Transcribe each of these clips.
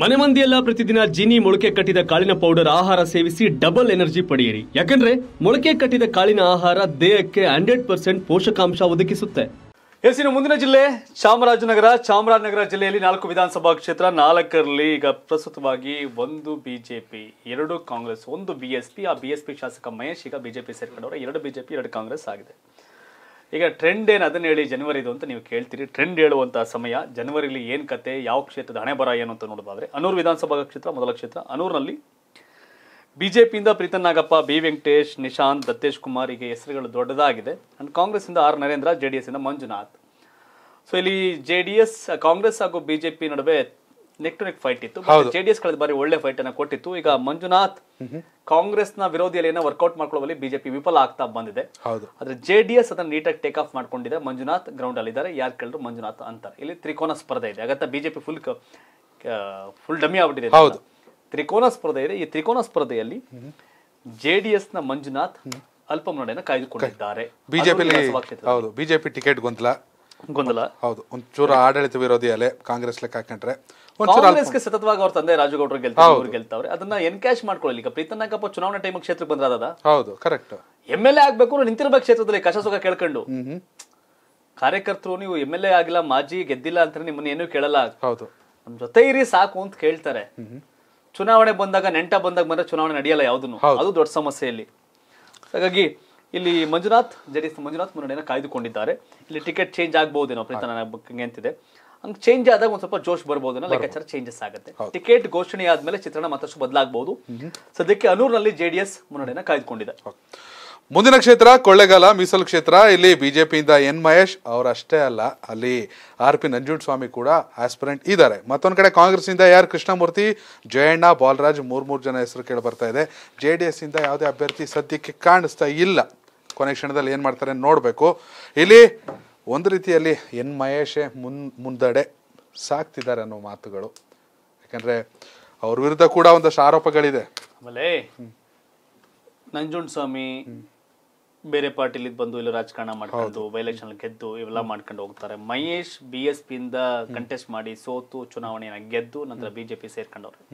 ಮನೆ ಮಂದಿಯೆಲ್ಲ ಪ್ರತಿದಿನ ಜಿನಿ ಮೊಳಕೆ ಕಟ್ಟಿದ ಕಾಳಿನ ಪೌಡರ್ ಆಹಾರ ಸೇವಿಸಿ ಡಬಲ್ ಎನರ್ಜಿ ಪಡೆಯಿರಿ ಯಾಕಂದ್ರೆ ಮೊಳಕೆ ಕಟ್ಟಿದ ಕಾಳಿನ ಆಹಾರ ದೇಹಕ್ಕೆ ಹಂಡ್ರೆಡ್ ಪರ್ಸೆಂಟ್ ಪೋಷಕಾಂಶ ಒದಗಿಸುತ್ತೆ ಹೆಸರು ಮುಂದಿನ ಜಿಲ್ಲೆ ಚಾಮರಾಜನಗರ ಚಾಮರಾಜನಗರ ಜಿಲ್ಲೆಯಲ್ಲಿ ನಾಲ್ಕು ವಿಧಾನಸಭಾ ಕ್ಷೇತ್ರ ನಾಲ್ಕರಲ್ಲಿ ಈಗ ಪ್ರಸ್ತುತವಾಗಿ ಒಂದು ಬಿಜೆಪಿ ಎರಡು ಕಾಂಗ್ರೆಸ್ ಒಂದು ಬಿಎಸ್ಪಿ ಆ ಬಿಎಸ್ಪಿ ಶಾಸಕ ಮಹೇಶ್ ಈಗ ಬಿಜೆಪಿ ಸೇರ್ಕೊಂಡವರು ಎರಡು ಬಿಜೆಪಿ ಎರಡು ಕಾಂಗ್ರೆಸ್ ಆಗಿದೆ ಈಗ ಟ್ರೆಂಡ್ ಏನು ಅದನ್ನು ಹೇಳಿ ಇದು ಅಂತ ನೀವು ಕೇಳ್ತೀರಿ ಟ್ರೆಂಡ್ ಹೇಳುವಂಥ ಸಮಯ ಜನವರಿಲಿ ಏನು ಕತೆ ಯಾವ ಕ್ಷೇತ್ರದ ಹಣೆ ಬರ ಏನು ಅಂತ ನೋಡಬಾದ್ರೆ ಅನೂರು ವಿಧಾನಸಭಾ ಕ್ಷೇತ್ರ ಮೊದಲ ಕ್ಷೇತ್ರ ಅನೂರ್ನಲ್ಲಿ ಬಿ ಜೆ ಪಿಯಿಂದ ಪ್ರೀತನ್ ನಾಗಪ್ಪ ಬಿ ವೆಂಕಟೇಶ್ ನಿಶಾಂತ್ ದತ್ತೇಶ್ ಕುಮಾರ್ ಈಗ ಹೆಸರುಗಳು ದೊಡ್ಡದಾಗಿದೆ ಆ್ಯಂಡ್ ಕಾಂಗ್ರೆಸ್ಸಿಂದ R Narendra J D S ಇಂದ ಮಂಜುನಾಥ್ ಸೊ ಇಲ್ಲಿ ಜೆ ಡಿ ಎಸ್ ಕಾಂಗ್ರೆಸ್ ಹಾಗೂ ಬಿ ಜೆ ಪಿ ನಡುವೆ ನೆಕ್ ಟು ನೆಕ್ ಫೈಟ್ ಇತ್ತು ಜೆಡಿಎಸ್ ಕಳೆದ ಬಾರಿ ಒಳ್ಳೆ ಫೈಟ್ ಅನ್ನ ಕೊಟ್ಟಿತ್ತು ಈಗ ಮಂಜುನಾಥ್ ಕಾಂಗ್ರೆಸ್ ನ ವಿರೋಧಿಯಲ್ಲಿ ಏನೋ ವರ್ಕೌಟ್ ಮಾಡ್ಕೊಳ್ಳುವಲ್ಲಿ ಬಿಜೆಪಿ ವಿಫಲ ಆಗ್ತಾ ಬಂದಿದೆ ಆದ್ರೆ ಜೆಡಿಎಸ್ ಅದನ್ನ ನೀಟಾಗಿ ಟೇಕ್ ಆಫ್ ಮಾಡ್ಕೊಂಡಿದೆ ಮಂಜುನಾಥ್ ಗ್ರೌಂಡ್ ಅಲ್ಲಿ ಇದ್ದಾರೆ ಯಾರು ಕೇಳಿದ್ರು ಮಂಜುನಾಥ್ ಅಂತಾರೆ ಇಲ್ಲಿ ತ್ರಿಕೋನ ಸ್ಪರ್ಧೆ ಇದೆ ಆಗತ್ತ ಬಿಜೆಪಿ ಫುಲ್ ಫುಲ್ ಡಮ್ಮಿ ಆಗ್ಬಿಟ್ಟಿದೆ ತ್ರಿಕೋನ ಸ್ಪರ್ಧೆ ಇದೆ ಈ ತ್ರಿಕೋನ ಸ್ಪರ್ಧೆಯಲ್ಲಿ ಜೆಡಿಎಸ್ ನ ಮಂಜುನಾಥ್ ಅಲ್ಪ ಮುನ್ನಡೆಯನ್ನು ಕಾಯ್ದುಕೊಂಡಿದ್ದಾರೆ ಬಿಜೆಪಿ ಟಿಕೆಟ್ ಗೊಂದಲ ಗೊಂದಲ ಹೌದು ಒಂಚೂರು ಆಡಳಿತ ವಿರೋಧಿ ಅಲೆ ಕಾಂಗ್ರೆಸ್ ಲೆಕ್ಕ ಹಾಕೊಂಡ್ರೆ ಕಾಂಗ್ರೆಸ್ಗೆ ಸತತವಾಗಿ ಅವ್ರ ತಂದೆ ರಾಜಗೌಡರು ಗೆಲ್ತಾವ್ರು ಗೆಲ್ತಾವ್ರೆ ಅದನ್ನ ಎನ್ಕ್ಯಾಶ್ ಮಾಡ್ಕೊಳ್ಳಿ ಈಗ ಪ್ರೀತನ್ ನಾಗಪ್ಪ ಚುನಾವಣೆ ಟೈಮ್ ಕ್ಷೇತ್ರಕ್ಕೆ ಬಂದ್ರದ ಹೌದು ಕರೆಕ್ಟ್ ಎಮ್ ಎಲ್ ಎ ಆಗ್ಬೇಕು ನಿಂತಿರ್ಬೇಕು ಕ್ಷೇತ್ರದಲ್ಲಿ ಕಸ ಸುಖ ಕೇಳ್ಕೊಂಡು ಕಾರ್ಯಕರ್ತರು ನೀವು ಎಮ್ ಎಲ್ ಎ ಆಗಿಲ್ಲ ಮಾಜಿ ಗೆದ್ದಿಲ್ಲ ಅಂತ ನಿಮ್ಮನ್ನ ಏನು ಕೇಳಲ್ಲ ಹೌದು ನಮ್ ಜೊತೆ ಇರಿ ಸಾಕು ಅಂತ ಕೇಳ್ತಾರೆ ಚುನಾವಣೆ ಬಂದಾಗ ನೆಂಟ ಬಂದಾಗ ಮಾತ್ರ ಚುನಾವಣೆ ನಡೆಯಲ್ಲ ಯಾವ್ದನ್ನು ಅದು ದೊಡ್ಡ ಸಮಸ್ಯೆ ಇಲ್ಲಿ ಹಾಗಾಗಿ ಇಲ್ಲಿ ಮಂಜುನಾಥ್ ಜೆಡಿಎಸ್ ಮಂಜುನಾಥ್ ಮುನ್ನಡೆಯನ್ನು ಕಾಯ್ದುಕೊಂಡಿದ್ದಾರೆ ಇಲ್ಲಿ ಟಿಕೆಟ್ ಚೇಂಜ್ ಆಗ್ಬಹುದೇನೋ ಪ್ರೀತನ ಅಂತಿದೆ ಹಂಗೆ ಚೇಂಜ್ ಆದಾಗ ಒಂದು ಸ್ವಲ್ಪ ಜೋಶ್ ಬರ್ಬೋದೇನೋ ಲೆಕ್ಕಾಚಾರ ಚೇಂಜಸ್ ಆಗುತ್ತೆ ಟಿಕೆಟ್ ಘೋಷಣೆ ಆದ್ಮೇಲೆ ಚಿತ್ರಣ ಮತ್ತಷ್ಟು ಬದಲಾಗಬಹುದು ಸದ್ಯಕ್ಕೆ ಅನೂರ್ನಲ್ಲಿ ಜೆಡಿಎಸ್ ಮುನ್ನಡೆಯನ್ನು ಕಾಯ್ದುಕೊಂಡಿದೆ ಮುಂದಿನ ಕ್ಷೇತ್ರ ಕೊಳ್ಳೇಗಾಲ ಮೀಸಲು ಕ್ಷೇತ್ರ ಇಲ್ಲಿ ಬಿಜೆಪಿಯಿಂದ ಎನ್ ಮಹೇಶ್ ಅವರಷ್ಟೇ ಅಲ್ಲ ಅಲ್ಲಿ ಆರ್ ಪಿ ಸ್ವಾಮಿ ಕೂಡ ಆಸ್ಪಿರೆಂಟ್ ಇದ್ದಾರೆ ಮತ್ತೊಂದು ಕಡೆ ಕಾಂಗ್ರೆಸ್ನಿಂದ ಯಾರು ಕೃಷ್ಣಮೂರ್ತಿ ಜಯಣ್ಣ ಬಾಲರಾಜ್ ಮೂರು ಮೂರು ಜನ ಹೆಸರು ಕೇಳಿ ಬರ್ತಾ ಇದೆ ಜೆ ಡಿ ಇಂದ ಯಾವುದೇ ಅಭ್ಯರ್ಥಿ ಸದ್ಯಕ್ಕೆ ಕಾಣಿಸ್ತಾ ಇಲ್ಲ ಕೊನೆ ಕ್ಷಣದಲ್ಲಿ ಏನು ಮಾಡ್ತಾರೆ ನೋಡಬೇಕು ಇಲ್ಲಿ ಒಂದು ರೀತಿಯಲ್ಲಿ ಎನ್ ಮಹೇಶೇ ಮುನ್ ಮುಂದಡೆ ಸಾಕ್ತಿದ್ದಾರೆ ಅನ್ನೋ ಮಾತುಗಳು ಯಾಕಂದರೆ ಅವ್ರ ವಿರುದ್ಧ ಕೂಡ ಒಂದಷ್ಟು ಆರೋಪಗಳಿದೆ ನಂಜುಂಡ್ ಸ್ವಾಮಿ ಬೇರೆ ಪಾರ್ಟಿಲಿ ಬಂದು ಇಲ್ಲ ರಾಜಕಾರಣ ಮಾಡ್ಕೊಂಡು ಎಲೆಕ್ಷನ್ ಗೆದ್ದು ಇವೆಲ್ಲ ಮಾಡ್ಕೊಂಡು ಹೋಗ್ತಾರೆ ಮಹೇಶ್ ಬಿ ಎಸ್ ಪಿ ಇಂದ ಕಂಟೆಸ್ಟ್ ಮಾಡಿ ಸೋತು ಚುನಾವಣೆಯನ್ನ ಗೆದ್ದು ನಂತರ ಬಿಜೆಪಿ ಸೇರ್ಕೊಂಡವ್ರು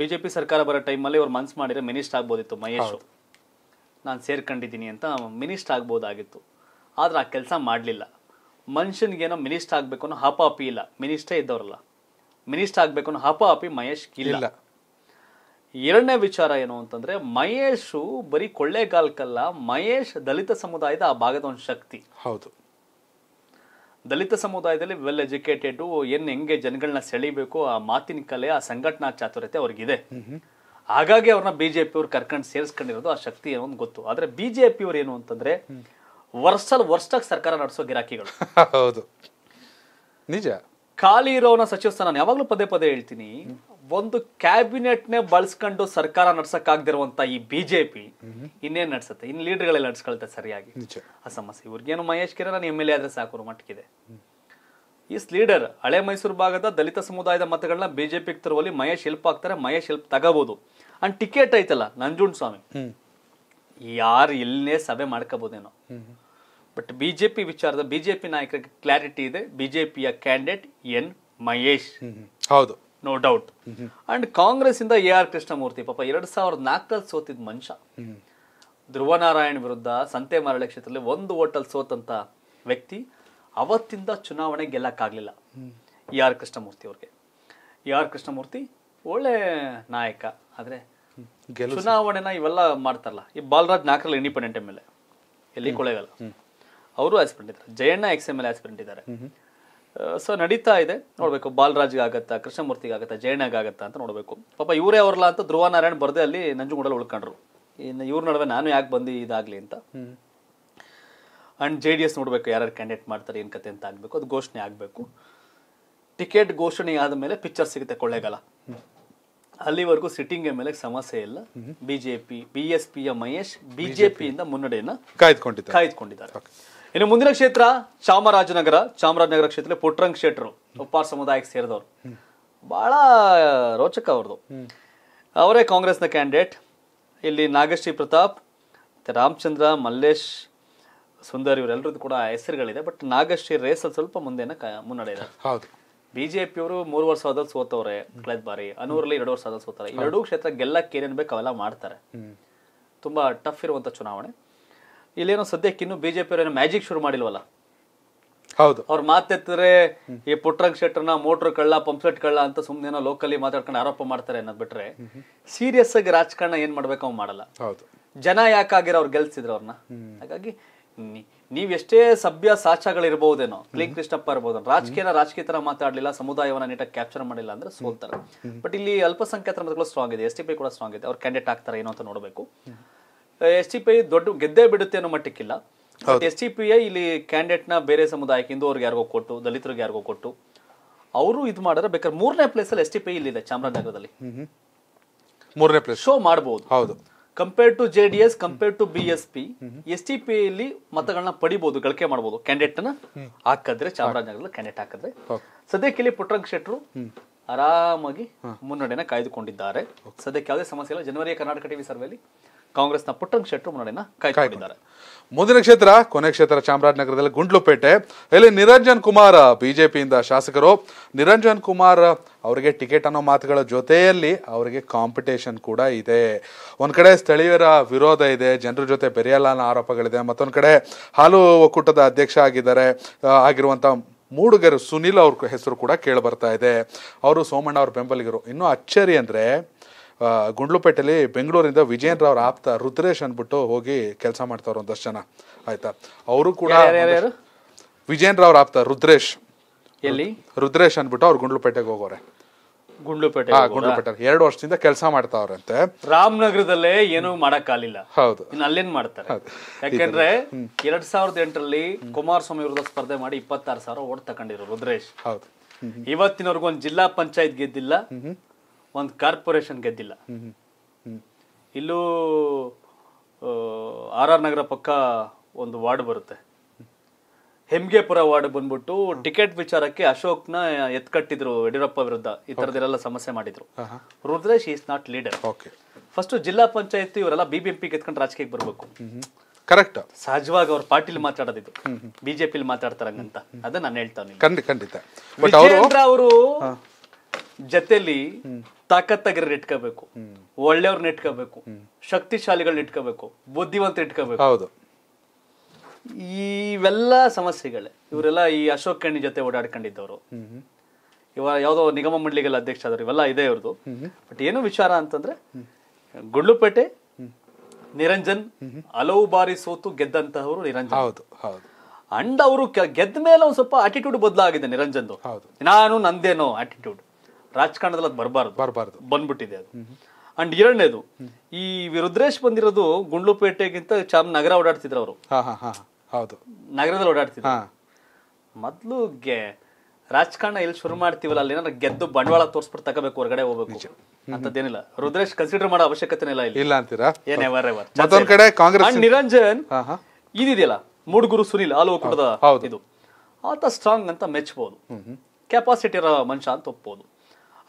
ಬಿಜೆಪಿ ಸರ್ಕಾರ ಬರೋ ಟೈಮಲ್ಲಿ ಅವ್ರು ಮನ್ಸು ಮಾಡಿದ್ರೆ ಮಿನಿಸ್ಟರ್ ಆಗ್ಬೋದಿತ್ತು ಮಹೇಶ್ ನಾನು ಸೇರ್ಕೊಂಡಿದ್ದೀನಿ ಅಂತ ಮಿನಿಸ್ಟರ್ ಆಗ್ಬೋದಾಗಿತ್ತು ಆದ್ರೆ ಆ ಕೆಲಸ ಮಾಡಲಿಲ್ಲ ಏನೋ ಮಿನಿಸ್ಟರ್ ಆಗಬೇಕು ಅನ್ನೋ ಹಪಾಪಿ ಇಲ್ಲ ಮಿನಿಸ್ಟರ್ ಇದ್ದವ್ರಲ್ಲ ಮಿನಿಸ್ಟರ್ ಆಗ್ಬೇಕು ಅನ್ನೋ ಹಪಾಪಿ ಮಹೇಶ್ ಇಲ್ಲ ಎರಡನೇ ವಿಚಾರ ಏನು ಅಂತಂದ್ರೆ ಮಹೇಶು ಬರೀ ಕೊಳ್ಳೇಗಾಲ್ಕಲ್ಲ ಮಹೇಶ್ ದಲಿತ ಸಮುದಾಯದ ಆ ಭಾಗದ ಒಂದು ಶಕ್ತಿ ಹೌದು ದಲಿತ ಸಮುದಾಯದಲ್ಲಿ ವೆಲ್ ಎಜುಕೇಟೆಡ್ ಏನ್ ಹೆಂಗೆ ಜನಗಳನ್ನ ಸೆಳಿಬೇಕು ಆ ಮಾತಿನ ಕಲೆ ಆ ಸಂಘಟನಾ ಚಾತುರ್ಯತೆ ಅವ್ರಿಗಿದೆ ಹಾಗಾಗಿ ಅವ್ರನ್ನ ಬಿಜೆಪಿ ಅವ್ರು ಕರ್ಕೊಂಡು ಸೇರಿಸ್ಕೊಂಡಿರೋದು ಆ ಶಕ್ತಿ ಏನೋ ಒಂದು ಗೊತ್ತು ಆದ್ರೆ ಬಿಜೆಪಿ ಅವ್ರು ಏನು ಅಂತಂದ್ರೆ ವರ್ಷಲ್ ವರ್ಷಕ್ಕೆ ಸರ್ಕಾರ ನಡೆಸೋ ಗಿರಾಕಿಗಳು ಹೌದು ನಿಜ ಖಾಲಿ ಇರೋನ ಸಚಿವ ಸ್ಥಾನ ಯಾವಾಗ್ಲೂ ಯಾವಾಗಲೂ ಪದೇ ಪದೇ ಹೇಳ್ತೀನಿ ಒಂದು ಕ್ಯಾಬಿನೆಟ್ ನೇ ಬಳಸ್ಕೊಂಡು ಸರ್ಕಾರ ನಡ್ಸಕ್ಕಾಗದಿರುವಂತ ಈ ಬಿಜೆಪಿ ಇನ್ನೇನ್ ನಡ್ಸತ್ತೆ ಇನ್ ಲೀಡರ್ಗಳೆಲ್ಲ ನಡ್ಸ್ಕೊಳ್ತೆ ಸರಿಯಾಗಿ ಆ ಸಮಸ್ಯೆ ಇವ್ರಿಗೇನು ಮಹೇಶ್ ಕಿರ ನಾನು ಎಮ್ ಎಲ್ ಎ ಆದ್ರೆ ಸಾಕು ಮಟ್ಟಕ್ಕಿದೆ ಈಸ್ ಲೀಡರ್ ಹಳೆ ಮೈಸೂರು ಭಾಗದ ದಲಿತ ಸಮುದಾಯದ ಮತಗಳನ್ನ ಬಿಜೆಪಿ ತರುವಲ್ಲಿ ಮಹೇಶ್ ಹೆಲ್ಪ್ ಆಗ್ತಾರೆ ಮಹೇಶ್ ಹೆಲ್ಪ್ ತಗೋಬಹುದು ಅಂಡ್ ಟಿಕೆಟ್ ಐತಲ್ಲ ನಂಜುಂಡ್ ಸ್ವಾಮಿ ಯಾರು ಎಲ್ಲೇ ಸಭೆ ಮಾಡ್ಕೋಬಹುದೇನೋ ಬಟ್ ಬಿ ಜೆ ಪಿ ವಿಚಾರದ ಬಿಜೆಪಿ ಜೆ ನಾಯಕರಿಗೆ ಕ್ಲಾರಿಟಿ ಇದೆ ಬಿಜೆಪಿಯ ಜೆ ಕ್ಯಾಂಡಿಡೇಟ್ ಎನ್ ಮಹೇಶ್ ಹೌದು ನೋ ಡೌಟ್ ಅಂಡ್ ಕಾಂಗ್ರೆಸ್ ಇಂದ ಎ ಆರ್ ಕೃಷ್ಣಮೂರ್ತಿ ಪಾಪ ಎರಡ್ ಸಾವಿರದ ನಾಲ್ಕರಲ್ಲಿ ಸೋತಿದ್ದ ಮನುಷ್ಯ ಧ್ರುವನಾರಾಯಣ್ ವಿರುದ್ಧ ಮರಳ ಕ್ಷೇತ್ರದಲ್ಲಿ ಒಂದು ಓಟಲ್ ಸೋತಂತ ವ್ಯಕ್ತಿ ಅವತ್ತಿಂದ ಚುನಾವಣೆ ಗೆಲ್ಲಕ್ಕಾಗಲಿಲ್ಲ ಎ ಆರ್ ಕೃಷ್ಣಮೂರ್ತಿ ಅವ್ರಿಗೆ ಎ ಆರ್ ಕೃಷ್ಣಮೂರ್ತಿ ಒಳ್ಳೆ ನಾಯಕ ಆದ್ರೆ ಚುನಾವಣೆನ ಇವೆಲ್ಲ ಮಾಡ್ತಾರಲ್ಲ ಈ ಬಾಲರಾಜ್ ನಾಲ್ಕರಲ್ಲಿ ಇಂಡಿಪೆಂಡೆಂಟ್ ಎಮ್ ಎಲ್ ಎಲ್ಲಿ ಕೊಳೆಗಲ್ಲ ಅವರು ಆಸ್ಪಿರೆಂಟ್ ಇದ್ದಾರೆ Jayanna ex M L aspirant ಇದ್ದಾರೆ ಸೊ ನಡೀತಾ ಇದೆ ನೋಡ್ಬೇಕು ಬಾಲರಾಜ್ಗೆ ಆಗತ್ತಾ ಕೃಷ್ಣಮೂರ್ತಿಗೆ ಆಗತ್ತಾ ಜಯಣ್ಣಗೆ ಆಗತ್ತಾ ಅಂತ ನೋಡ್ಬೇಕು ಪಾಪ ಇವರೇ ಅವರಲ್ಲ ಅಂತ ಧ್ರುವ ನಾರಾಯಣ್ ಬರ್ದೆ ಅಲ್ಲಿ ನಂಜುಗೂಡಲ್ಲಿ ಉಳ್ಕೊಂಡ್ರು ಇನ್ನು ಇವ್ರ ನಡುವೆ ನಾನು ಯಾಕೆ ಬಂದು ಇದಾಗಲಿ ಅಂತ ಅಂಡ್ ಜೆ ಡಿ ಎಸ್ ನೋಡಬೇಕು ಯಾರ್ಯಾರು ಕ್ಯಾಂಡಿಡೇಟ್ ಮಾಡ್ತಾರೆ ಏನು ಕತೆ ಅಂತ ಆಗಬೇಕು ಅದು ಘೋಷಣೆ ಆಗಬೇಕು ಟಿಕೆಟ್ ಘೋಷಣೆ ಆದ ಮೇಲೆ ಪಿಕ್ಚರ್ ಸಿಗುತ್ತೆ ಕೊಳ್ಳೇಗಾಲ ಅಲ್ಲಿವರೆಗೂ ಸಿಟ್ಟಿಂಗ್ ಮೇಲೆ ಸಮಸ್ಯೆ ಇಲ್ಲ ಬಿಜೆಪಿ ಬಿ ಎಸ್ ಯ ಮಹೇಶ್ ಬಿಜೆಪಿಯಿಂದ ಮುನ್ನಡೆಯನ್ನ ಕಾಯ್ದುಕೊಂಡಿದ್ದಾರೆ ಇನ್ನು ಮುಂದಿನ ಕ್ಷೇತ್ರ ಚಾಮರಾಜನಗರ ಚಾಮರಾಜನಗರ ಕ್ಷೇತ್ರ ಪುಟ್ರಂಗ್ ಶೆಟ್ರು ಉಪ್ಪಾರ್ ಸಮುದಾಯಕ್ಕೆ ಸೇರಿದವರು ಬಹಳ ರೋಚಕ ಅವ್ರದ್ದು ಅವರೇ ಕಾಂಗ್ರೆಸ್ನ ಕ್ಯಾಂಡಿಡೇಟ್ ಇಲ್ಲಿ ನಾಗಶ್ರೀ ಪ್ರತಾಪ್ ರಾಮಚಂದ್ರ ಮಲ್ಲೇಶ್ ಸುಂದರ್ ಇವರೆಲ್ಲರದ್ದು ಕೂಡ ಹೆಸರುಗಳಿದೆ ಬಟ್ ನಾಗಶ್ರೀ ಅಲ್ಲಿ ಸ್ವಲ್ಪ ಮುಂದೆನ ಮುನ್ನಡೆ ಇದೆ ಅವರು ಮೂರು ವರ್ಷ ಸೋತವ್ರೆ ಕಳೆದ ಬಾರಿ ಅನೂರಲ್ಲಿ ಎರಡು ವರ್ಷ ಸೋತಾರೆ ಎರಡೂ ಕ್ಷೇತ್ರ ಗೆಲ್ಲಕ್ಕೆ ಏನೇನು ಬೇಕು ಅವೆಲ್ಲ ಮಾಡ್ತಾರೆ ತುಂಬಾ ಟಫ್ ಇರುವಂತ ಚುನಾವಣೆ ಇಲ್ಲೇನೋ ಸದ್ಯಕ್ಕೆ ಇನ್ನು ಬಿಜೆಪಿ ಅವರೇನೋ ಮ್ಯಾಜಿಕ್ ಶುರು ಮಾಡಿಲ್ವಲ್ಲ ಹೌದು ಅವ್ರು ಮಾತೆತ್ತರೆ ಈ ಪುಟ್ರಂಗ್ ಶೆಟ್ಟರ್ನ ಮೋಟರ್ ಕಳ್ಳ ಪಂಪ್ಸೆಟ್ ಕಳ್ಳ ಅಂತ ಸುಮ್ಮನೆ ಲೋಕಲಿ ಮಾತಾಡ್ಕೊಂಡು ಆರೋಪ ಮಾಡ್ತಾರೆ ಅನ್ನೋದು ಬಿಟ್ರೆ ಸೀರಿಯಸ್ ಆಗಿ ರಾಜಕಾರಣ ಏನ್ ಮಾಡ್ಬೇಕು ಅವ್ನು ಮಾಡಲ್ಲ ಹೌದು ಜನ ಯಾಕಾಗಿರೋ ಅವ್ರು ಗೆಲ್ಸಿದ್ರು ಅವ್ರನ್ನ ಹಾಗಾಗಿ ನೀವ್ ಎಷ್ಟೇ ಸಭ್ಯ ಸಾಚಗಳಿರ್ಬಹುದೇನೋ ಕ್ಲೀನ್ ಕೃಷ್ಣಪ್ಪ ಇರ್ಬೋದು ರಾಜಕೀಯನ ರಾಜಕೀಯ ತರ ಮಾತಾಡ್ಲಿಲ್ಲ ಸಮುದಾಯವನ್ನ ನೀಟಾಗಿ ಕ್ಯಾಪ್ಚರ್ ಮಾಡಿಲ್ಲ ಅಂದ್ರೆ ಸೋಲ್ತಾರೆ ಬಟ್ ಇಲ್ಲಿ ಅಲ್ಪಸಂಖ್ಯಾತರ ಮತಗಳು ಸ್ಟ್ರಾಂಗ್ ಇದೆ ಎಸ್ ಟಿ ಪಿ ಕೂಡ ಸ್ಟ್ರಾಂಗ್ ಇದೆ ಅವ್ರ ಕ್ಯಾಂಡಿಡೇಟ್ ಆಗ್ತಾರೆ ಏನೋ ಅಂತ ನೋಡಬೇಕು ಎಸ್ ಟಿ ಪಿ ದೊಡ್ಡ ಗೆದ್ದೇ ಬಿಡುತ್ತೆ ಅನ್ನೋ ಮಟ್ಟಕ್ಕಿಲ್ಲ ಎಸ್ ಟಿ ಪಿ ಐ ಇಲ್ಲಿ ಕ್ಯಾಂಡಿಡೇಟ್ನ ಬೇರೆ ಸಮುದಾಯಕ್ಕೆ ಅವ್ರಿಗೆ ಯಾರಿಗೋ ಕೊಟ್ಟು ದಲಿತರಿಗೆ ಯಾರಿಗೋ ಕೊಟ್ಟು ಅವರು ಇದು ಮಾಡಿದ್ರೆ ಬೇಕಾದ್ರೆ ಮೂರನೇ ಪ್ಲೇಸಲ್ಲಿ ಎಸ್ ಟಿ ಪಿ ಇಲ್ಲಿದೆ ಚಾಮರಾಜನಗರದಲ್ಲಿ ಮೂರನೇ ಪ್ಲೇಸ್ ಶೋ ಮಾಡಬಹುದು ಹೌದು compare to J D S compare to B S P S T P ಇಲ್ಲಿ ಮತಗಳನ್ನ ಪಡಿಬಹುದು ಗಳಿಕೆ ಮಾಡಬಹುದು ಕ್ಯಾಂಡಿಡೇಟ್ನ ಹಾಕಿದ್ರೆ ಚಾಮರಾಜನಗರ ಕ್ಯಾಂಡಿಡೇಟ್ ಹಾಕಿದ್ರೆ ಸದ್ಯಕ್ಕೆ ಇಲ್ಲಿ ಪುಟ್ರಂಗ್ ಶೆಟ್ರು ಆರಾಮಾಗಿ ಮುನ್ನಡೆನ ಕಾಯ್ದುಕೊಂಡಿದ್ದಾರೆ ಸದ್ಯಕ್ಕೆ ಯಾವುದೇ ಸಮಸ್ಯೆ ಇಲ್ಲ ಜನವರಿ ಕರ್ನಾಟಕ ಟಿವಿ ಸರ್ವೆಯಲ್ಲಿ ಕಾಂಗ್ರೆಸ್ನ ಪುಟ್ಟರಂಗ ಶೆಟ್ಟರ್ ಮುನ್ನಡೆಯನ್ನ ಕಾಯ್ಕೊಂಡಿದ್ದಾರೆ ಮುಂದಿನ ಕ್ಷೇತ್ರ ಕೊನೆ ಕ್ಷೇತ್ರ ಚಾಮರಾಜನಗರದಲ್ಲಿ ಗುಂಡ್ಲುಪೇಟೆ ಇಲ್ಲಿ ನಿರಂಜನ್ ಕುಮಾರ್ ಬಿಜೆಪಿಯಿಂದ ಶಾಸಕರು ನಿರಂಜನ್ ಕುಮಾರ್ ಅವರಿಗೆ ಟಿಕೆಟ್ ಅನ್ನೋ ಮಾತುಗಳ ಜೊತೆಯಲ್ಲಿ ಅವರಿಗೆ ಕಾಂಪಿಟೇಷನ್ ಕೂಡ ಇದೆ ಒಂದು ಕಡೆ ಸ್ಥಳೀಯರ ವಿರೋಧ ಇದೆ ಜನರ ಜೊತೆ ಬೆರೆಯಲ್ಲ ಅನ್ನೋ ಆರೋಪಗಳಿದೆ ಮತ್ತೊಂದು ಕಡೆ ಹಾಲು ಒಕ್ಕೂಟದ ಅಧ್ಯಕ್ಷ ಆಗಿದ್ದಾರೆ ಆಗಿರುವಂಥ ಮೂಡುಗರು ಸುನಿಲ್ ಅವ್ರ ಹೆಸರು ಕೂಡ ಕೇಳಿ ಬರ್ತಾ ಇದೆ ಅವರು ಸೋಮಣ್ಣ ಅವ್ರ ಬೆಂಬಲಿಗರು ಇನ್ನೂ ಅಚ್ಚರಿ ಅಂದರೆ ಗುಂಡ್ಲುಪೇಟೆಯಲ್ಲಿ ಬೆಂಗಳೂರಿಂದ ವಿಜಯನ್ ಅವ್ರ ಆಪ್ತ ರುದ್ರೇಶ್ ಅಂದ್ಬಿಟ್ಟು ಹೋಗಿ ಕೆಲಸ ಮಾಡ್ತಾವ್ರ ಒಂದಷ್ಟು ಜನ ಆಯ್ತಾ ಅವರು ಕೂಡ ವಿಜಯನ್ ಅವ್ರ ಆಪ್ತ ರುದ್ರೇಶ್ ಎಲ್ಲಿ ರುದ್ರೇಶ್ ಅಂದ್ಬಿಟ್ಟು ಅವ್ರು ಗುಂಡ್ಲುಪೇಟೆಗೆ ಹೋಗೋರೆ ಗುಂಡ್ಲುಪೇಟೆ ಗುಂಡ್ಲುಪೇಟೆ ಎರಡು ವರ್ಷದಿಂದ ಕೆಲಸ ಮಾಡ್ತಾವ್ರಂತೆ ರಾಮನಗರದಲ್ಲೇ ಏನು ಮಾಡಕ್ಕಾಗಲಿಲ್ಲ ಹೌದು ಇನ್ನು ಅಲ್ಲೇನ್ ಮಾಡ್ತಾರೆ ಯಾಕಂದ್ರೆ ಎರಡ್ ಸಾವಿರದ ಎಂಟರಲ್ಲಿ ಕುಮಾರಸ್ವಾಮಿ ವಿರುದ್ಧ ಸ್ಪರ್ಧೆ ಮಾಡಿ ಇಪ್ಪತ್ತಾರು ಸಾವಿರ ಓಟ್ ತಕೊಂಡಿರೋ ರುದ್ರೇಶ್ ಹೌದು ಇವತ್ತಿನವರೆಗೂ ಒಂದು ಜಿಲ್ಲಾ ಪಂಚಾಯತ್ ಗೆದ್ದಿಲ್ಲ ಒಂದು ಕಾರ್ಪೊರೇಷನ್ ಗೆದ್ದಿಲ್ಲ ಇಲ್ಲೂ ಆರ್ ಆರ್ ನಗರ ಪಕ್ಕ ಒಂದು ವಾರ್ಡ್ ಬರುತ್ತೆ ಹೆಮ್ಗೆಪುರ ವಾರ್ಡ್ ಬಂದ್ಬಿಟ್ಟು ಟಿಕೆಟ್ ವಿಚಾರಕ್ಕೆ ಅಶೋಕ್ನ ಎತ್ಕಟ್ಟಿದ್ರು ಯಡಿಯೂರಪ್ಪ ವಿರುದ್ಧ ಈ ಥರದ್ದೆಲ್ಲ ಸಮಸ್ಯೆ ಮಾಡಿದ್ರು Rudresh is not leader first zilla panchayat ಇವರೆಲ್ಲ ಬಿಬಿಎಂಪಿ ಬಿ ಎತ್ಕೊಂಡು ರಾಜಕೀಯಕ್ಕೆ ಬರಬೇಕು ಕರೆಕ್ಟ್ ಸಹಜವಾಗಿ ಅವ್ರ ಪಾಟೀಲ್ ಮಾತಾಡೋದಿದ್ದು ಬಿಜೆಪಿ ಮಾತಾಡ್ತಾರಂಗಂತ ಅದನ್ನ ನಾನು ಹೇಳ್ತಾನೆ ಖಂಡಿತ ಅವರು ಜತೆಲಿ ತಾಕತ್ತಾಗಿರೋ ಇಟ್ಕೋಬೇಕು ಒಳ್ಳೆಯವ್ರನ್ನ ಇಟ್ಕೋಬೇಕು ಶಕ್ತಿಶಾಲಿಗಳನ್ನ ಇಟ್ಕೋಬೇಕು ಬುದ್ಧಿವಂತ ಇಟ್ಕೋಬೇಕು ಹೌದು ಇವೆಲ್ಲ ಸಮಸ್ಯೆಗಳೇ ಇವರೆಲ್ಲ ಈ ಅಶೋಕ್ ಕಣ್ಣಿ ಜೊತೆ ಓಡಾಡ್ಕೊಂಡಿದ್ದವರು ಇವಾಗ ಯಾವುದೋ ನಿಗಮ ಮಂಡಳಿಗೆಲ್ಲ ಅಧ್ಯಕ್ಷ ಆದರು ಇವೆಲ್ಲ ಇದೆ ಇವ್ರದ್ದು ಬಟ್ ಏನು ವಿಚಾರ ಅಂತಂದ್ರೆ ಗುಂಡ್ಲುಪೇಟೆ ನಿರಂಜನ್ ಹಲವು ಬಾರಿ ಸೋತು ಗೆದ್ದಂತಹವರು ನಿರಂಜನ್ ಹೌದು ಹೌದು ಅಂಡ್ ಅವರು ಗೆದ್ದ ಮೇಲೆ ಒಂದು ಸ್ವಲ್ಪ ಅಟಿಟ್ಯೂಡ್ ಬದಲಾಗಿದೆ ನಿರಂಜನ್ ನಾನು ನಂದೇನೋ ಆಟಿಟ್ಯೂಡ್ ರಾಜಕಾರಣದಲ್ಲಿ ಅದು ಬರಬಾರ್ದು ಬರಬಾರ್ದು ಬಂದ್ಬಿಟ್ಟಿದೆ ಅದು ಅಂಡ್ ಎರಡನೇದು ಈ ರುದ್ರೇಶ್ ಬಂದಿರೋದು ಗುಂಡ್ಲುಪೇಟೆಗಿಂತ ಚಾಮ್ ನಗರ ಓಡಾಡ್ತಿದ್ರು ಅವರು ಹೌದು ನಗರದಲ್ಲಿ ಓಡಾಡ್ತಿದ್ರು ಮೊದಲು ರಾಜಕಾರಣ ಎಲ್ಲಿ ಶುರು ಮಾಡ್ತೀವಲ್ಲ ಅಲ್ಲಿ ಏನಾದ್ರು ಗೆದ್ದು ಬಂಡವಾಳ ತೋರಿಸ್ಬಿಟ್ಟು ತಗೋಬೇಕು ಹೊರಗಡೆ ಹೋಗ್ಬೇಕು ಅಂತದೇನಿಲ್ಲ ರುದ್ರೇಶ್ ಕನ್ಸಿಡರ್ ಮಾಡೋ ಅವಶ್ಯಕತೆ ಇಲ್ಲ ಇಲ್ಲ ಅಂತೀರಾ ಏನೇ ಕಡೆ ಕಾಂಗ್ರೆಸ್ ನಿರಂಜನ್ ಇದಿದೆಯಲ್ಲ ಮೂಡುಗುರು ಸುನಿಲ್ ಆಲ್ ಒಕ್ಕೂಟದ ಇದು ಆತ ಸ್ಟ್ರಾಂಗ್ ಅಂತ ಮೆಚ್ಚಬಹುದು ಕೆಪಾಸಿಟಿ ಇರೋ ಮನುಷ್ಯ ಅಂತ ಒಪ್ಬೋದು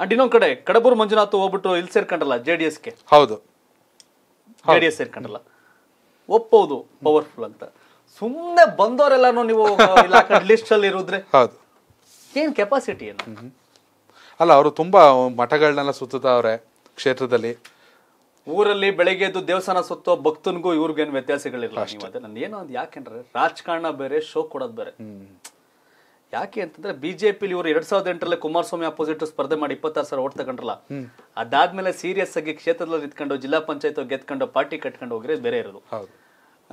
ಅಂಡ್ ಇನ್ನೊಂದ್ ಕಡೆ ಕಡಬೂರು ಮಂಜುನಾಥ್ ಹೋಗ್ಬಿಟ್ಟು ಇಲ್ಲಿ ಸೇರ್ಕೊಂಡಲ್ಲ ಜೆ ಡಿ ಎಸ್ ಕೆ ಹೌದು ಜೆ ಡಿ ಸೇರ್ಕೊಂಡಲ್ಲ ಒಪ್ಪೋದು ಪವರ್ಫುಲ್ ಅಂತ ಸುಮ್ಮನೆ ಬಂದವರೆಲ್ಲಾನು ನೀವು ಲಿಸ್ಟ್ ಅಲ್ಲಿ ಇರೋದ್ರೆ ಹೌದು ಏನ್ ಕೆಪಾಸಿಟಿ ಏನು ಅಲ್ಲ ಅವರು ತುಂಬಾ ಮಠಗಳನ್ನೆಲ್ಲ ಸುತ್ತಾವ್ರೆ ಕ್ಷೇತ್ರದಲ್ಲಿ ಊರಲ್ಲಿ ಬೆಳಿಗ್ಗೆ ಎದ್ದು ದೇವಸ್ಥಾನ ಸುತ್ತೋ ಭಕ್ತನಿಗೂ ಇವ್ರಿಗೇನು ವ್ಯತ್ಯಾಸಗಳಿಲ್ಲ ನಾನು ಏನೋ ಒಂದು ಯಾಕೆಂದ್ರೆ ರಾಜಕಾರಣ ಬೇರೆ ಶೋ ಕೊಡೋದು ಬೇರೆ ಯಾಕೆ ಅಂತಂದ್ರೆ ಬಿಜೆಪಿಲಿ ಇವರು ಎರಡ್ ಸಾವಿರದ ಎಂಟರಲ್ಲಿ ಕುಮಾರಸ್ವಾಮಿ ಅಪೋಸಿಟ್ ಸ್ಪರ್ಧೆ ಮಾಡಿ ಇಪ್ಪತ್ತಾರು ಸಾವಿರ ಓಟ್ ತಗೊಂಡ್ರಲ್ಲ ಅದಾದ್ಮೇಲೆ ಸೀರಿಯಸ್ ಆಗಿ ಕ್ಷೇತ್ರದಲ್ಲಿ ನಿಂತ್ಕೊಂಡು ಜಿಲ್ಲಾ ಪಂಚಾಯತ್ ಗೆದ್ಕೊಂಡು ಪಾರ್ಟಿ ಕಟ್ಕೊಂಡು ಹೋಗ್ರೆ ಬೇರೆ ಇರೋದು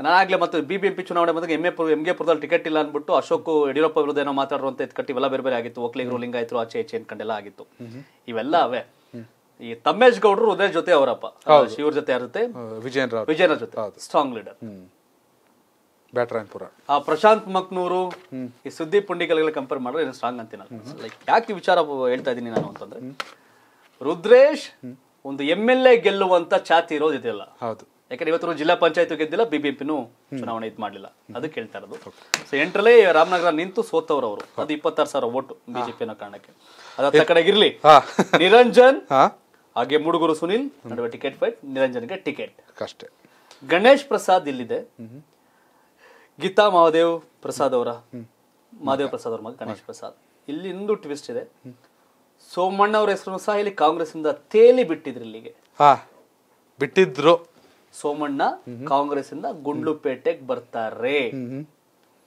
ನಾನಾಗ್ಲೇ ಮತ್ತೆ ಬಿ ಬಿ ಎಂ ಚುನಾವಣೆ ಬಂದಾಗ ಎಂ ಎ ಎಂ ಗೆ ಪುರದಲ್ಲಿ ಟಿಕೆಟ್ ಇಲ್ಲ ಅಂದ್ಬಿಟ್ಟು ಅಶೋಕ್ ಯಡಿಯೂರಪ್ಪ ವಿರುದ್ಧ ಏನೋ ಮಾತಾಡುವಂತ ಕಟ್ಟಿ ಇವೆಲ್ಲ ಬೇರೆ ಬೇರೆ ಆಗಿತ್ತು ರೂಲಿಂಗ್ ಆಯ್ತು ಆಚೆ ಈಚೆ ಅನ್ಕೊಂಡೆಲ್ಲ ಆಗಿತ್ತು ಇವೆಲ್ಲ ಅವೇ ಈ ತಮ್ಮೇಶ್ ಗೌಡ್ರು ಉದಯ ಜೊತೆ ಅವರಪ್ಪ ಇವ್ರ ಜೊತೆ ಯಾರ ಜೊತೆ ವಿಜಯನ್ ವಿಜಯನ ಜೊತೆ ಸ್ಟ್ರಾಂಗ್ ಲೀಡರ್ ಬ್ಯಾಟ್ರಾಯನ್ಪುರ ಆ ಪ್ರಶಾಂತ್ ಮಕ್ನೂರು ಈ ಸುದ್ದಿ ಪುಂಡಿಗಳಿಗೆ ಕಂಪೇರ್ ಮಾಡಿದ್ರೆ ಏನು ಸ್ಟ್ರಾಂಗ್ ಅಂತೀನಿ ಲೈಕ್ ಯಾಕೆ ವಿಚಾರ ಹೇಳ್ತಾ ಇದ್ದೀನಿ ನಾನು ಅಂತಂದ್ರೆ ರುದ್ರೇಶ್ ಒಂದು ಎಮ್ ಎಲ್ ಎ ಗೆಲ್ಲುವಂತ ಚಾತಿ ಇರೋದಿದೆಯಲ್ಲ ಹೌದು ಯಾಕಂದ್ರೆ ಇವತ್ತು ಜಿಲ್ಲಾ ಪಂಚಾಯತ್ ಗೆದ್ದಿಲ್ಲ ಬಿಬಿಎಂಪಿನೂ ಚುನಾವಣೆ ಇದು ಮಾಡಲಿಲ್ಲ ಅದಕ್ಕೆ ಹೇಳ್ತಾ ಇರೋದು ಸೊ ಎಂಟ್ರಲ್ಲೇ ರಾಮನಗರ ನಿಂತು ಸೋತವ್ರು ಅವರು ಅದು ಇಪ್ಪತ್ತಾರು ಸಾವಿರ ಓಟು ಬಿಜೆಪಿ ಅನ್ನೋ ಕಾರಣಕ್ಕೆ ಅದಾದ ಇರ್ಲಿ ನಿರಂಜನ್ ಹಾಗೆ ಮುಡುಗರು ಸುನಿಲ್ ನಡುವೆ ಟಿಕೆಟ್ ಫೈಟ್ ನಿರಂಜನ್ಗೆ ಟಿಕೆಟ್ ಅಷ್ಟೇ ಗಣೇಶ್ ಪ್ರಸಾದ್ ಇಲ್ಲಿದೆ ಗೀತಾ ಮಹಾದೇವ್ ಪ್ರಸಾದ್ ಅವರ ಮಹಾದೇವ್ ಪ್ರಸಾದ್ ಅವ್ರ ಮಗ ಗಣೇಶ್ ಪ್ರಸಾದ್ ಇಲ್ಲಿ ಟ್ವಿಸ್ಟ್ ಇದೆ ಸೋಮಣ್ಣ ಅವರ ಹೆಸರು ಸಹ ಇಲ್ಲಿ ಕಾಂಗ್ರೆಸ್ ಇಂದ ತೇಲಿ ಬಿಟ್ಟಿದ್ರು ಇಲ್ಲಿಗೆ ಬಿಟ್ಟಿದ್ರು ಸೋಮಣ್ಣ ಕಾಂಗ್ರೆಸ್ ಇಂದ ಗುಂಡ್ಲುಪೇಟೆಗೆ ಬರ್ತಾರೆ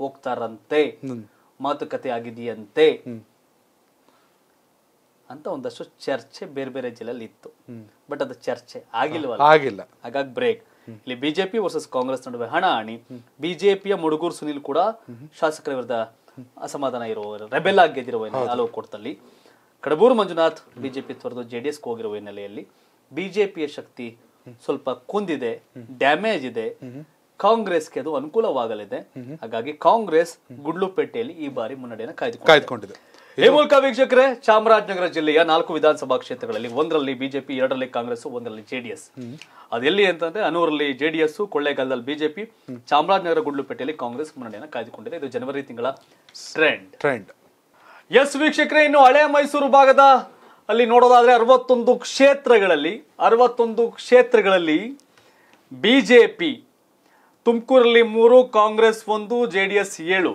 ಹೋಗ್ತಾರಂತೆ ಮಾತುಕತೆ ಆಗಿದೆಯಂತೆ ಅಂತ ಒಂದಷ್ಟು ಚರ್ಚೆ ಬೇರೆ ಬೇರೆ ಜಿಲ್ಲೆಯಲ್ಲಿ ಇತ್ತು ಬಟ್ ಅದು ಚರ್ಚೆ ಆಗಿಲ್ವಲ್ಲ ಆಗಿಲ್ಲ ಹಾಗಾಗಿ ಬ್ರೇಕ್ ಇಲ್ಲಿ ಬಿಜೆಪಿ ವರ್ಸಸ್ ಕಾಂಗ್ರೆಸ್ ನಡುವೆ ಹಣಾಹಣಿ ಬಿಜೆಪಿಯ ಮುಡುಗೂರು ಸುನೀಲ್ ಕೂಡ ಶಾಸಕರ ವಿರುದ್ಧ ಅಸಮಾಧಾನ ಇರುವ ರೆಬೆಲ್ ಆಗಿ ಗೆದ್ದಿರುವ ಕಡಬೂರು ಮಂಜುನಾಥ್ ಬಿಜೆಪಿ ತೊರೆದು ಜೆಡಿಎಸ್ ಹೋಗಿರುವ ಹಿನ್ನೆಲೆಯಲ್ಲಿ ಬಿಜೆಪಿಯ ಶಕ್ತಿ ಸ್ವಲ್ಪ ಕುಂದಿದೆ ಡ್ಯಾಮೇಜ್ ಇದೆ ಕಾಂಗ್ರೆಸ್ಗೆ ಅದು ಅನುಕೂಲವಾಗಲಿದೆ ಹಾಗಾಗಿ ಕಾಂಗ್ರೆಸ್ ಗುಡ್ಲುಪೇಟೆಯಲ್ಲಿ ಈ ಬಾರಿ ಮುನ್ನಡೆಯನ್ನು ಕಾಯ್ದುಕೊಂಡಿದೆ ಈ ಮೂಲಕ ವೀಕ್ಷಕರೇ ಚಾಮರಾಜನಗರ ಜಿಲ್ಲೆಯ ನಾಲ್ಕು ವಿಧಾನಸಭಾ ಕ್ಷೇತ್ರಗಳಲ್ಲಿ ಒಂದರಲ್ಲಿ ಬಿಜೆಪಿ ಎರಡರಲ್ಲಿ ಕಾಂಗ್ರೆಸ್ ಒಂದರಲ್ಲಿ ಜೆಡಿಎಸ್ ಅದೆಲ್ಲಿ ಅಂತಂದ್ರೆ ಅನೂರಲ್ಲಿ ಜೆಡಿಎಸ್ ಕೊಳ್ಳೇಗಾಲದಲ್ಲಿ ಬಿಜೆಪಿ ಚಾಮರಾಜನಗರ ಗುಡ್ಲುಪೇಟೆಯಲ್ಲಿ ಕಾಂಗ್ರೆಸ್ ಮುನ್ನಡೆಯನ್ನು ಕಾಯ್ದುಕೊಂಡಿದೆ ಇದು ಜನವರಿ ತಿಂಗಳ ಟ್ರೆಂಡ್ ಟ್ರೆಂಡ್ ಎಸ್ ವೀಕ್ಷಕರೇ ಇನ್ನು ಹಳೆ ಮೈಸೂರು ಭಾಗದ ಅಲ್ಲಿ ನೋಡೋದಾದ್ರೆ ಅರವತ್ತೊಂದು ಕ್ಷೇತ್ರಗಳಲ್ಲಿ ಅರವತ್ತೊಂದು ಕ್ಷೇತ್ರಗಳಲ್ಲಿ ಬಿಜೆಪಿ ತುಮಕೂರಲ್ಲಿ ಮೂರು ಕಾಂಗ್ರೆಸ್ ಒಂದು ಜೆಡಿಎಸ್ ಏಳು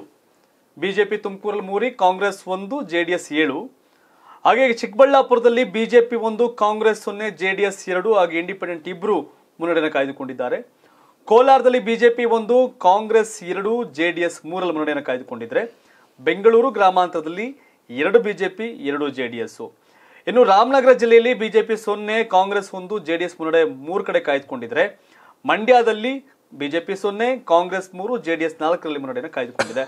ಬಿಜೆಪಿ ತುಮಕೂರಲ್ಲಿ ಮೂರಿ ಕಾಂಗ್ರೆಸ್ ಒಂದು ಜೆ ಡಿ ಎಸ್ ಏಳು ಹಾಗೆ ಚಿಕ್ಕಬಳ್ಳಾಪುರದಲ್ಲಿ ಬಿಜೆಪಿ ಒಂದು ಕಾಂಗ್ರೆಸ್ ಸೊನ್ನೆ ಜೆ ಡಿ ಎಸ್ ಎರಡು ಹಾಗೆ ಇಂಡಿಪೆಂಡೆಂಟ್ ಇಬ್ಬರು ಮುನ್ನಡೆಯನ್ನು ಕಾಯ್ದುಕೊಂಡಿದ್ದಾರೆ ಕೋಲಾರದಲ್ಲಿ ಬಿಜೆಪಿ ಒಂದು ಕಾಂಗ್ರೆಸ್ ಎರಡು ಜೆ ಡಿ ಎಸ್ ಮೂರಲ್ಲಿ ಮುನ್ನಡೆಯನ್ನು ಕಾಯ್ದುಕೊಂಡಿದ್ದಾರೆ ಬೆಂಗಳೂರು ಗ್ರಾಮಾಂತರದಲ್ಲಿ ಎರಡು ಬಿಜೆಪಿ ಎರಡು ಜೆ ಡಿ ಎಸ್ಸು ಇನ್ನು ರಾಮನಗರ ಜಿಲ್ಲೆಯಲ್ಲಿ ಬಿಜೆಪಿ ಸೊನ್ನೆ ಕಾಂಗ್ರೆಸ್ ಒಂದು ಜೆ ಡಿ ಎಸ್ ಮುನ್ನಡೆ ಮೂರು ಕಡೆ ಕಾಯ್ದುಕೊಂಡಿದ್ದಾರೆ ಮಂಡ್ಯದಲ್ಲಿ ಬಿಜೆಪಿ ಸೊನ್ನೆ ಕಾಂಗ್ರೆಸ್ ಮೂರು ಜೆ ಡಿ ಎಸ್ ನಾಲ್ಕರಲ್ಲಿ ಮುನ್ನಡೆಯನ್ನು ಕಾಯ್ದುಕೊಂಡಿದೆ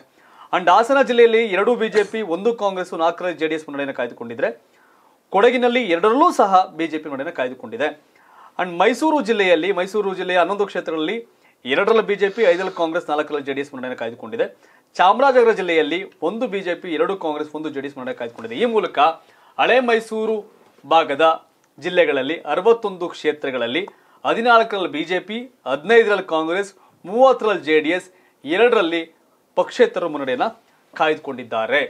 ಅಂಡ್ ಹಾಸನ ಜಿಲ್ಲೆಯಲ್ಲಿ ಎರಡು ಬಿಜೆಪಿ ಒಂದು ಕಾಂಗ್ರೆಸ್ ನಾಲ್ಕರಲ್ಲಿ ಜೆಡಿಎಸ್ ಮುನ್ನಡೆಯನ್ನು ಕಾಯ್ದುಕೊಂಡಿದ್ರೆ ಕೊಡಗಿನಲ್ಲಿ ಎರಡರಲ್ಲೂ ಸಹ ಬಿಜೆಪಿ ಮುನ್ನಡೆಯನ್ನು ಕಾಯ್ದುಕೊಂಡಿದೆ ಅಂಡ್ ಮೈಸೂರು ಜಿಲ್ಲೆಯಲ್ಲಿ ಮೈಸೂರು ಜಿಲ್ಲೆಯ ಹನ್ನೊಂದು ಕ್ಷೇತ್ರಗಳಲ್ಲಿ ಎರಡರಲ್ಲಿ ಬಿಜೆಪಿ ಐದರಲ್ಲಿ ಕಾಂಗ್ರೆಸ್ ನಾಲ್ಕರಲ್ಲಿ ಜೆಡಿಎಸ್ ಮುನ್ನಡೆಯನ್ನು ಕಾಯ್ದುಕೊಂಡಿದೆ ಚಾಮರಾಜನಗರ ಜಿಲ್ಲೆಯಲ್ಲಿ ಒಂದು ಬಿಜೆಪಿ ಎರಡು ಕಾಂಗ್ರೆಸ್ ಒಂದು ಎಸ್ ಮುನ್ನಡೆ ಕಾಯ್ದುಕೊಂಡಿದೆ ಈ ಮೂಲಕ ಹಳೆ ಮೈಸೂರು ಭಾಗದ ಜಿಲ್ಲೆಗಳಲ್ಲಿ ಅರವತ್ತೊಂದು ಕ್ಷೇತ್ರಗಳಲ್ಲಿ ಹದಿನಾಲ್ಕರಲ್ಲಿ ಬಿಜೆಪಿ ಹದಿನೈದರಲ್ಲಿ ಕಾಂಗ್ರೆಸ್ ಮೂವತ್ತರಲ್ಲಿ ಜೆ ಡಿ ಎಸ್ ಎರಡರಲ್ಲಿ ಪಕ್ಷೇತರ ಮುನ್ನಡೆಯನ್ನು ಕಾಯ್ದುಕೊಂಡಿದ್ದಾರೆ